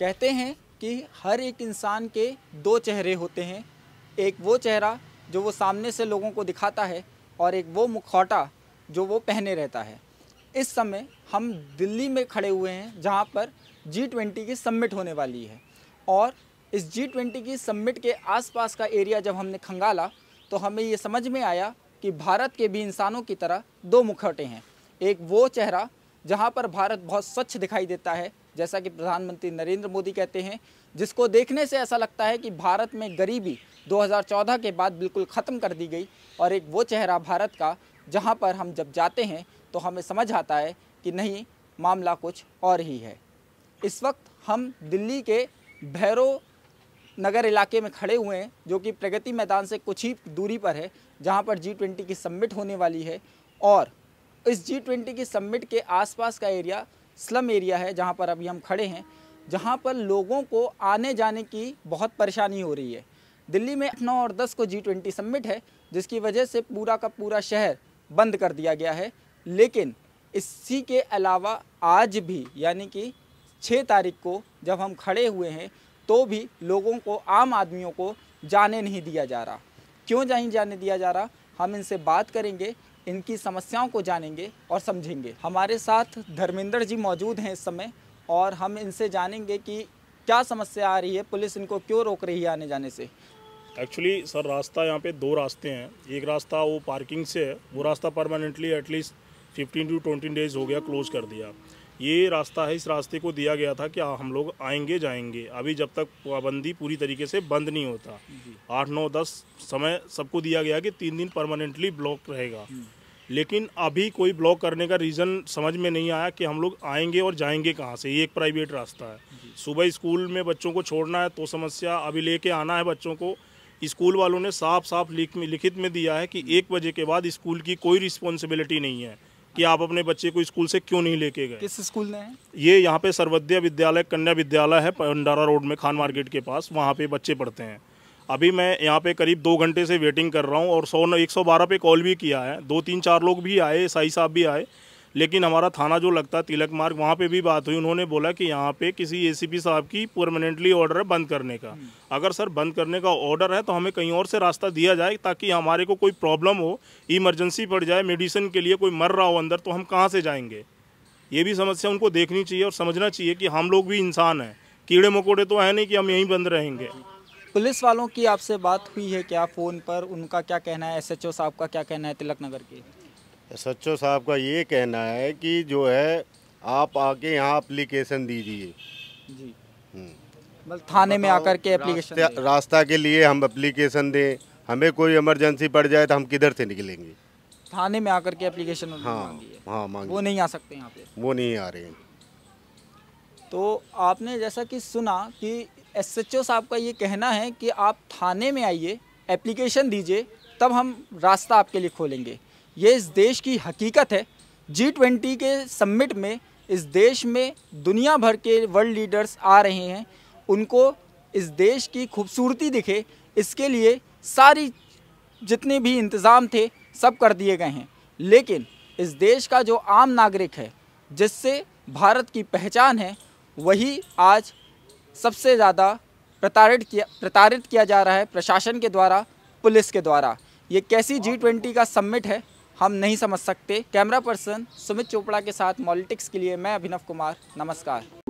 कहते हैं कि हर एक इंसान के दो चेहरे होते हैं एक वो चेहरा जो वो सामने से लोगों को दिखाता है और एक वो मुखौटा जो वो पहने रहता है इस समय हम दिल्ली में खड़े हुए हैं जहाँ पर जी ट्वेंटी की सम्मिट होने वाली है और इस जी ट्वेंटी की सम्मिट के आसपास का एरिया जब हमने खंगाला तो हमें ये समझ में आया कि भारत के भी इंसानों की तरह दो मुखौटे हैं एक वो चेहरा जहाँ पर भारत बहुत स्वच्छ दिखाई देता है जैसा कि प्रधानमंत्री नरेंद्र मोदी कहते हैं जिसको देखने से ऐसा लगता है कि भारत में गरीबी 2014 के बाद बिल्कुल ख़त्म कर दी गई और एक वो चेहरा भारत का जहाँ पर हम जब जाते हैं तो हमें समझ आता है कि नहीं मामला कुछ और ही है इस वक्त हम दिल्ली के भैरव नगर इलाके में खड़े हुए हैं जो कि प्रगति मैदान से कुछ ही दूरी पर है जहाँ पर जी ट्वेंटी की सम्मिट होने वाली है और इस जी ट्वेंटी की सम्मिट के आसपास का एरिया स्लम एरिया है जहाँ पर अभी हम खड़े हैं जहाँ पर लोगों को आने जाने की बहुत परेशानी हो रही है दिल्ली में नौ और दस को जी ट्वेंटी सम्मिट है जिसकी वजह से पूरा का पूरा शहर बंद कर दिया गया है लेकिन इसी के अलावा आज भी यानी कि छः तारीख को जब हम खड़े हुए हैं तो भी लोगों को आम आदमियों को जाने नहीं दिया जा रहा क्यों नहीं जाने दिया जा रहा हम इनसे बात करेंगे इनकी समस्याओं को जानेंगे और समझेंगे हमारे साथ धर्मेंद्र जी मौजूद हैं इस समय और हम इनसे जानेंगे कि क्या समस्या आ रही है पुलिस इनको क्यों रोक रही है आने जाने से एक्चुअली सर रास्ता यहाँ पे दो रास्ते हैं एक रास्ता वो पार्किंग से है वो रास्ता परमानेंटली एटलीस्ट 15 टू 20 डेज हो गया क्लोज कर दिया ये रास्ता है इस रास्ते को दिया गया था कि हम लोग आएंगे जाएंगे अभी जब तक पाबंदी पूरी तरीके से बंद नहीं होता आठ नौ दस समय सबको दिया गया कि तीन दिन परमानेंटली ब्लॉक रहेगा हम्म। लेकिन अभी कोई ब्लॉक करने का रीज़न समझ में नहीं आया कि हम लोग आएंगे और जाएंगे कहाँ से ये एक प्राइवेट रास्ता है सुबह स्कूल में बच्चों को छोड़ना है तो समस्या अभी लेके आना है बच्चों को स्कूल वालों ने साफ साफ लिखित में दिया है कि हम्म। एक बजे के बाद स्कूल की कोई रिस्पॉन्सिबिलिटी नहीं है कि आप अपने बच्चे को स्कूल से क्यों नहीं लेके गए किस स्कूल में है ये यहाँ पे सर्वोदय विद्यालय कन्या विद्यालय है भंडारा रोड में खान मार्केट के पास वहाँ पे बच्चे पढ़ते हैं अभी मैं यहाँ पे करीब दो घंटे से वेटिंग कर रहा हूँ और सौ एक सौ बारह पे कॉल भी किया है दो तीन चार लोग भी आए साई साहब भी आए लेकिन हमारा थाना जो लगता है तिलक मार्ग वहाँ पे भी बात हुई उन्होंने बोला कि यहाँ पे किसी एसीपी साहब की परमानेंटली ऑर्डर है बंद करने का हम्म। अगर सर बंद करने का ऑर्डर है तो हमें कहीं और से रास्ता दिया जाए ताकि हमारे को कोई प्रॉब्लम हो इमरजेंसी पड़ जाए मेडिसिन के लिए कोई मर रहा हो अंदर तो हम कहाँ से जाएंगे ये भी समस्या उनको देखनी चाहिए और समझना चाहिए कि हम लोग भी इंसान हैं कीड़े मकोड़े तो हैं नहीं कि हम यहीं बंद रहेंगे पुलिस वालों की आपसे बात हुई है क्या फ़ोन पर उनका क्या कहना है एसएचओ साहब का क्या कहना है तिलक नगर की एस एच ओ साहब का ये कहना है कि जो है आप आके यहाँ अप्लीकेशन दीजिए जी हम्म। मतलब थाने में आकर के एप्लीकेशन रास्ता, रास्ता के लिए हम अप्लीकेशन दें हमें कोई इमरजेंसी पड़ जाए तो हम किधर से निकलेंगे थाने में आकर के एप्लीकेशन हाँ हाँ मांगी वो नहीं आ सकते यहाँ पे वो नहीं आ रहे हैं तो आपने जैसा कि सुना कि एस एच ओ साहब का ये कहना है कि आप थाने में आइए एप्लीकेशन दीजिए तब हम रास्ता आपके लिए खोलेंगे ये इस देश की हकीकत है जी ट्वेंटी के सम्मिट में इस देश में दुनिया भर के वर्ल्ड लीडर्स आ रहे हैं उनको इस देश की खूबसूरती दिखे इसके लिए सारी जितने भी इंतज़ाम थे सब कर दिए गए हैं लेकिन इस देश का जो आम नागरिक है जिससे भारत की पहचान है वही आज सबसे ज़्यादा प्रताड़ित किया प्रताड़ित किया जा रहा है प्रशासन के द्वारा पुलिस के द्वारा ये कैसी जी ट्वेंटी का सम्मिट है हम नहीं समझ सकते कैमरा पर्सन सुमित चोपड़ा के साथ मॉलिटिक्स के लिए मैं अभिनव कुमार नमस्कार